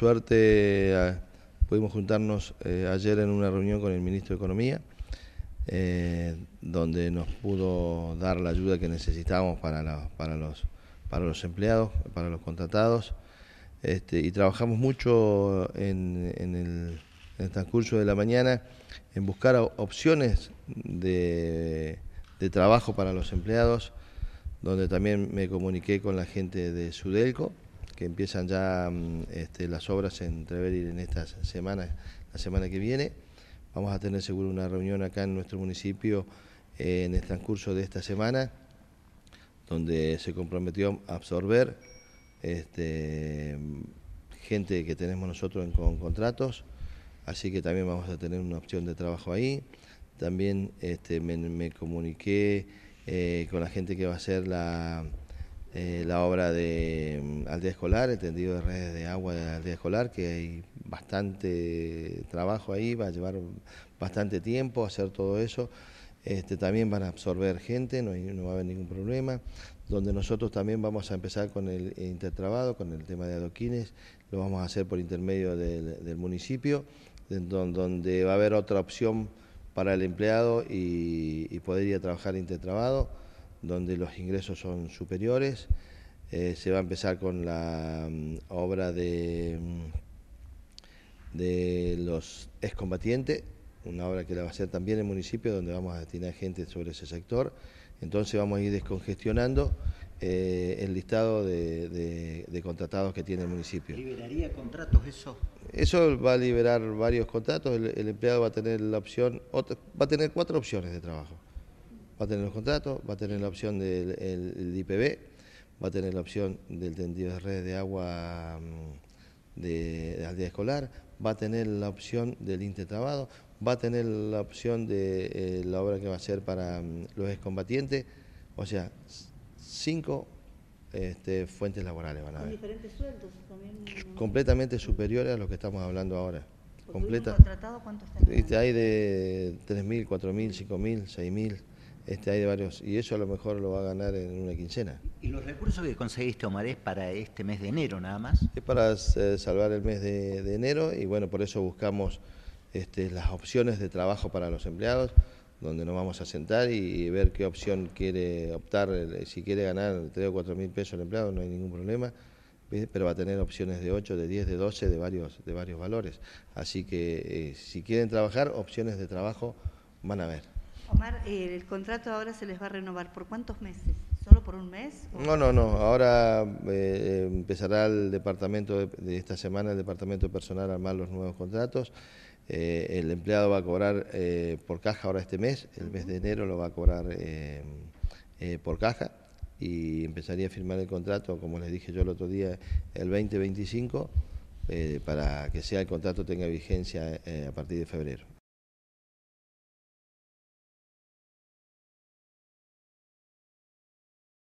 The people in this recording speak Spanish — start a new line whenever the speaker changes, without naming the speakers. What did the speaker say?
suerte eh, pudimos juntarnos eh, ayer en una reunión con el ministro de Economía, eh, donde nos pudo dar la ayuda que necesitábamos para, para, los, para los empleados, para los contratados, este, y trabajamos mucho en, el, transcurso de la mañana en buscar opciones de, de trabajo para los empleados, donde también me comuniqué con la gente de Sudelco que empiezan ya mm, este, las obras en Treveril en estas semanas, la semana que viene. Vamos a tener seguro una reunión acá en nuestro municipio eh, en el transcurso de esta semana, donde se comprometió a absorber este, gente que tenemos nosotros en, con contratos, así que también vamos a tener una opción de trabajo ahí. También este, me, comuniqué eh, con la gente que va a hacer la eh, la obra de mm, Aldea Escolar, el tendido de redes de agua de Aldea Escolar, que hay bastante trabajo ahí, va a llevar bastante tiempo hacer todo eso. Este, también van a absorber gente, no, va a haber ningún problema. Donde nosotros también vamos a empezar con el intertrabado, con el tema de adoquines, lo vamos a hacer por intermedio del, municipio, donde va a haber otra opción para el empleado y, podría trabajar intertrabado donde los ingresos son superiores. Eh, se va a empezar con la mm, obra de, mm, de los excombatientes, una obra que la va a hacer también el municipio, donde vamos a destinar gente sobre ese sector. Entonces vamos a ir descongestionando eh, el listado de, contratados que tiene el municipio. ¿Liberaría contratos eso? Eso va a liberar varios contratos, el, empleado va a tener la opción, va a tener cuatro opciones de trabajo va a tener los contratos, va a tener la opción del IPB, va a tener la opción del tendido de redes de agua mm, de, aldea escolar, va a tener la opción del intertrabado, va a tener la opción de eh, la obra que va a hacer para mm, los excombatientes, o sea, cinco este, fuentes laborales van a haber. diferentes sueldos Completamente superiores a lo que estamos hablando ahora. Completa. ¿Cuánto está? Hay de 3.000, 4.000, 5.000, 6.000. Este, hay varios, y eso a lo mejor lo va a ganar en una quincena. ¿Y los recursos que conseguiste, Omar, es para este mes de enero nada más? Es para eh, salvar el mes de, enero y bueno, por eso buscamos este, las opciones de trabajo para los empleados, donde nos vamos a sentar y, ver qué opción quiere optar. Si quiere ganar 3 o 4 mil pesos el empleado, no hay ningún problema, pero va a tener opciones de 8, de 10, de 12, de varios, de varios valores. Así que eh, si quieren trabajar, opciones de trabajo van a ver. Omar, eh, el contrato ahora se les va a renovar. ¿Por cuántos meses? ¿Solo por un mes? No, no, no. Ahora eh, empezará el departamento de, esta semana, el departamento personal a armar los nuevos contratos. Eh, el empleado va a cobrar por caja ahora este mes, el mes de enero lo va a cobrar por caja y empezaría a firmar el contrato, como les dije yo el otro día, el 2025, eh, para que sea el contrato tenga vigencia a partir de febrero.